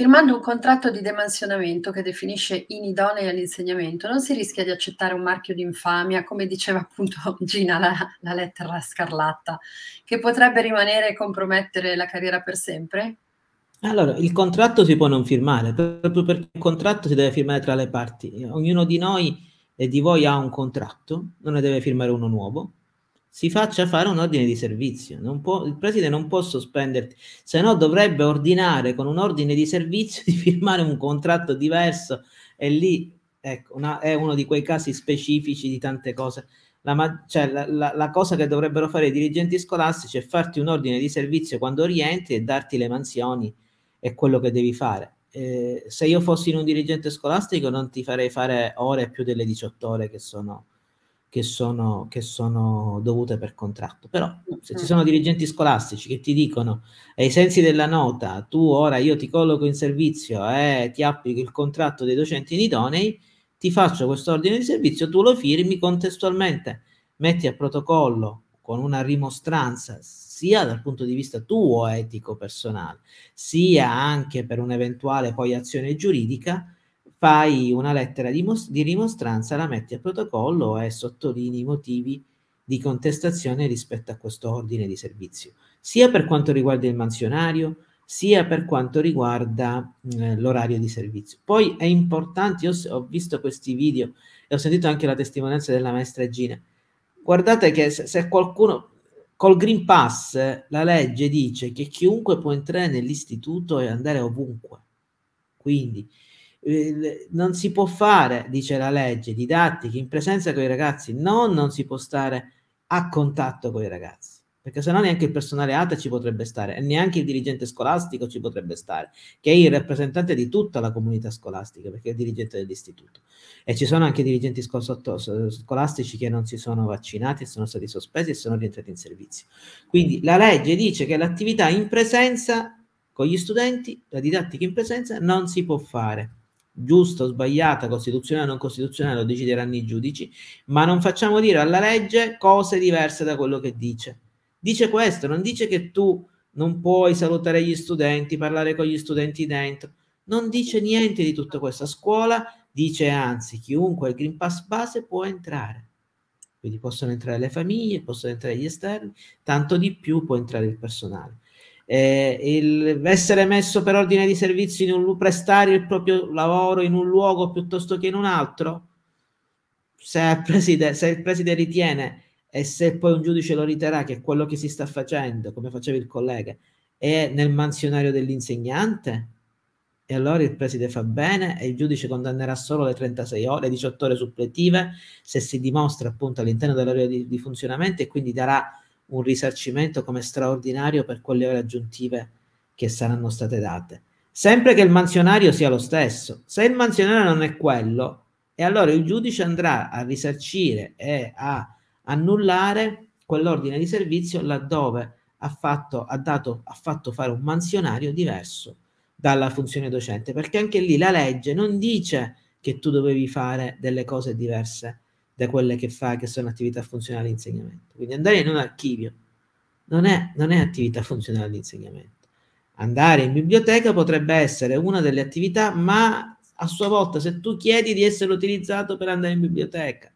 Firmando un contratto di demansionamento che definisce inidonei all'insegnamento, non si rischia di accettare un marchio di infamia, come diceva appunto Gina, la, la lettera scarlatta, che potrebbe rimanere e compromettere la carriera per sempre? Allora, il contratto si può non firmare, proprio perché il contratto si deve firmare tra le parti. Ognuno di noi e eh, di voi ha un contratto, non ne deve firmare uno nuovo si faccia fare un ordine di servizio. Può, il preside non può sospenderti, se no dovrebbe ordinare con un ordine di servizio di firmare un contratto diverso e lì ecco, una, è uno di quei casi specifici di tante cose. La, cioè, la, la, la, cosa che dovrebbero fare i dirigenti scolastici è farti un ordine di servizio quando rientri e darti le mansioni e quello che devi fare. Eh, se io fossi in un dirigente scolastico non ti farei fare ore più delle 18 ore che sono che sono, che sono dovute per contratto. Però se ci sono dirigenti scolastici che ti dicono ai eh, sensi della nota tu ora io ti colloco in servizio e eh, ti applico il contratto dei docenti in idonei, ti faccio questo ordine di servizio, tu lo firmi contestualmente, metti a protocollo con una rimostranza sia dal punto di vista tuo etico personale, sia anche per un'eventuale poi azione giuridica, fai una lettera di, mos- di rimostranza, la metti a protocollo e sottolinei i motivi di contestazione rispetto a questo ordine di servizio, sia per quanto riguarda il mansionario, sia per quanto riguarda eh, l'orario di servizio. Poi è importante, io ho visto questi video e ho sentito anche la testimonianza della maestra Gina, guardate che se, se qualcuno, col Green Pass la legge dice che chiunque può entrare nell'istituto e andare ovunque. Quindi non si può fare, dice la legge, didattiche in presenza con i ragazzi, non non si può stare a contatto con i ragazzi perché sennò neanche il personale ATA ci potrebbe stare e neanche il dirigente scolastico ci potrebbe stare, che è il rappresentante di tutta la comunità scolastica, perché è il dirigente dell'istituto. E ci sono anche dirigenti scolastici che non si sono vaccinati, sono stati sospesi e sono rientrati in servizio. Quindi la legge dice che l'attività in presenza con gli studenti, la didattica in presenza, non si può fare giusta o sbagliata, costituzionale o non costituzionale, lo decideranno i giudici, ma non facciamo dire alla legge cose diverse da quello che dice. Dice questo, non dice che tu non puoi salutare gli studenti, parlare con gli studenti dentro, non dice niente di tutta questa scuola dice anzi, chiunque ha il Green Pass base può entrare. Quindi possono entrare le famiglie, possono entrare gli esterni, tanto di più può entrare il personale. Eh, il, essere messo per ordine di servizio in un prestare il proprio lavoro in un luogo piuttosto che in un altro? Se il preside, se il preside ritiene e se poi un giudice lo riterrà che quello che si sta facendo, come faceva il collega, è nel mansionario dell'insegnante, e allora il preside fa bene e il giudice condannerà solo le 36 ore, le 18 ore suppletive, se si dimostra appunto all'interno dell'area di, di funzionamento e quindi darà un risarcimento come straordinario per quelle ore aggiuntive che saranno state date. Sempre che il mansionario sia lo stesso. Se il mansionario non è quello, e allora il giudice andrà a risarcire e a annullare quell'ordine di servizio laddove ha fatto, ha, dato, ha fatto fare un mansionario diverso dalla funzione docente, perché anche lì la legge non dice che tu dovevi fare delle cose diverse da quelle che fa, che sono attività funzionali di insegnamento. Quindi andare in un archivio non è, non è attività funzionale di insegnamento. Andare in biblioteca potrebbe essere una delle attività, ma a sua volta se tu chiedi di essere utilizzato per andare in biblioteca,